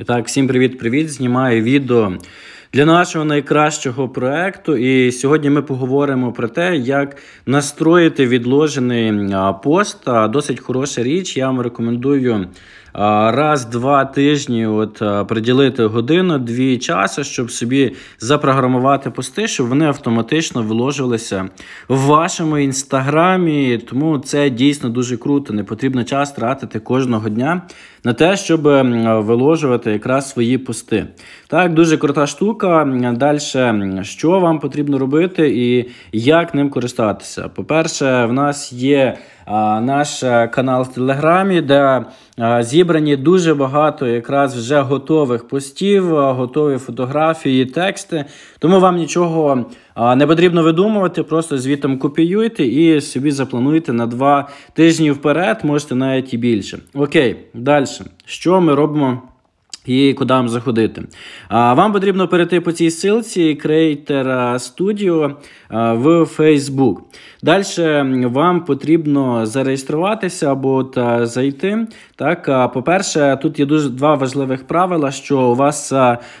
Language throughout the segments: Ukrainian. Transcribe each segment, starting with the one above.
І так, всім привіт-привіт! Знімаю відео для нашого найкращого проекту. І сьогодні ми поговоримо про те, як настроїти відложений пост. Досить хороша річ. Я вам рекомендую раз-два тижні от приділити годину-дві часу, щоб собі запрограмувати пости, щоб вони автоматично виложилися в вашому інстаграмі. Тому це дійсно дуже круто. Не потрібно час тратити кожного дня на те, щоб е, виложувати якраз свої пости. Так, дуже крута штука. Далі, що вам потрібно робити і як ним користатися? По-перше, в нас є наш е, канал в Телеграмі, де е, зібрані дуже багато якраз вже готових постів, е, готові фотографії, тексти. Тому вам нічого не потрібно видумувати, просто звітом копіюйте і собі заплануйте на два тижні вперед, можете навіть і більше. Окей, далі. Що ми робимо? І куди вам заходити. А, Вам потрібно перейти по цій ссылці Creator Studio в Facebook. Далі вам потрібно зареєструватися або та зайти. Так, По-перше, тут є дуже два важливих правила: що у вас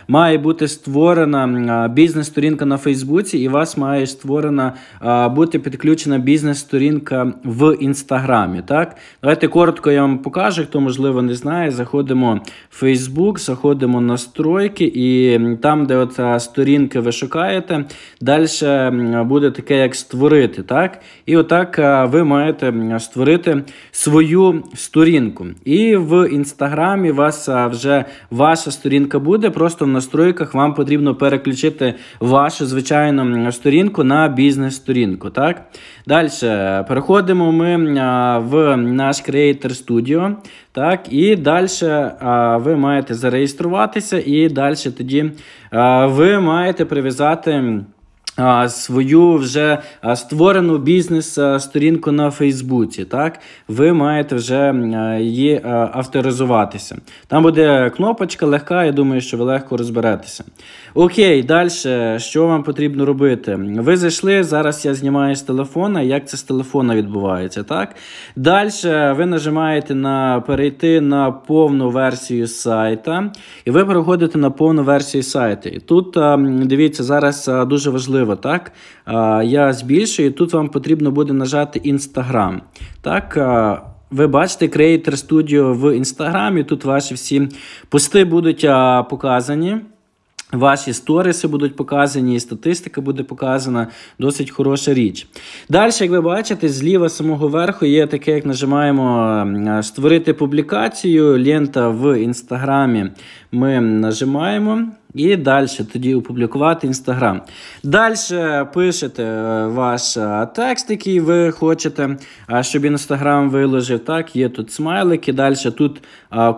має бути створена бізнес-сторінка на Фейсбуці, і у вас має створена бути підключена бізнес-сторінка в Інстаграмі. Так? Давайте коротко я вам покажу, хто, можливо, не знає. Заходимо в Facebook. Facebook, заходимо на настройки, і там, де оця сторінка ви шукаєте, далі буде таке, як створити. так? І отак е, ви маєте створити свою сторінку. І в інстаграмі вас е, вже ваша сторінка буде. Просто в настройках вам потрібно переключити вашу звичайну сторінку на бізнес-сторінку. так? Далі е, переходимо ми в наш Creator Studio. Так, І далі ви маєте зареєструватися, і далі тоді ви маєте прив'язати свою вже створену бізнес-сторінку на Фейсбуці, так ви маєте вже її авторизуватися. Там буде кнопочка легка, я думаю, що ви легко розберетеся. Окей, далі, що вам потрібно робити? Ви зайшли, зараз я знімаю з телефона, як це з телефона відбувається, так? Далі ви нажимаєте на перейти на повну версію сайта, і ви переходите на повну версію сайту. І тут дивіться, зараз дуже важливо важливо, так? Я збільшую, тут вам потрібно буде нажати Instagram. Так, ви бачите Creator Studio в інстаграмі. Тут ваші всі пости будуть показані. Ваші сториси будуть показані, і статистика буде показана досить хороша річ. Далі, як ви бачите, зліва самого верху є таке, як нажимаємо створити публікацію. Лента в інстаграмі ми нажимаємо. І далі тоді опублікувати Інстаграм. Далі пишете е, ваш е, текст, який ви хочете, е, щоб Інстаграм виложив. Так, є тут смайлики. Далі тут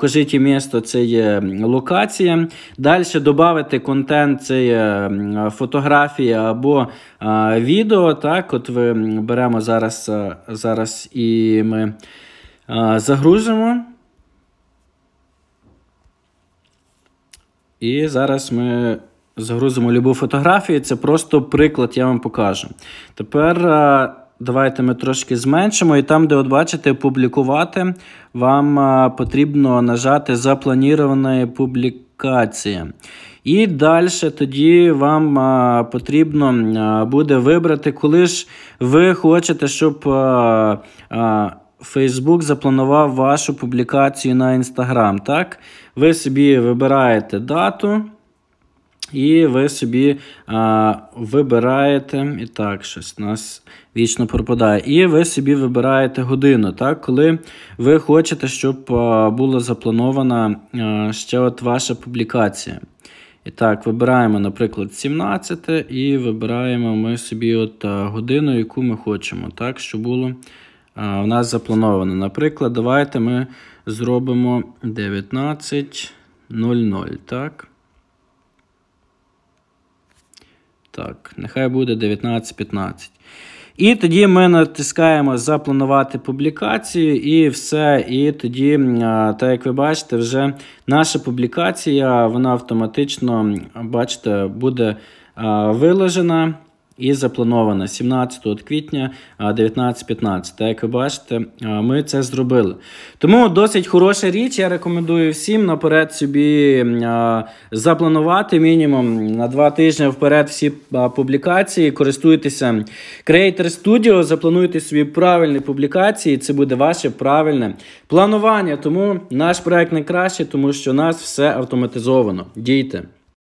кажіть місто, це є локація. Далі додати контент, це є фотографія або відео. Так, от ви беремо зараз, зараз і ми загрузимо. І зараз ми загрузимо любу фотографію. Це просто приклад, я вам покажу. Тепер е, давайте ми трошки зменшимо, і там, де от бачите, публікувати, вам е, потрібно нажати Запланірована публікація. І далі тоді вам а, е, потрібно а, буде вибрати, коли ж ви хочете, щоб а, Facebook запланував вашу публікацію на Інстаграм. так? Ви собі вибираєте дату. І ви собі а, вибираєте. І так, щось нас вічно пропадає. І ви собі вибираєте годину, так, коли ви хочете, щоб а, була запланована а, ще от ваша публікація. І так, вибираємо, наприклад, 17 і вибираємо ми собі от а, годину, яку ми хочемо, так, щоб було у нас заплановано. Наприклад, давайте ми зробимо 19.00. Так, Так, нехай буде 19.15. І тоді ми натискаємо запланувати публікацію і все. І тоді, так як ви бачите, вже наша публікація, вона автоматично, бачите, буде виложена і запланована 17 квітня 19.15. Як ви бачите, ми це зробили. Тому досить хороша річ. Я рекомендую всім наперед собі запланувати мінімум на два тижні вперед всі публікації. Користуйтеся Creator Studio, заплануйте собі правильні публікації. Це буде ваше правильне планування. Тому наш проект найкращий, тому що у нас все автоматизовано. Дійте.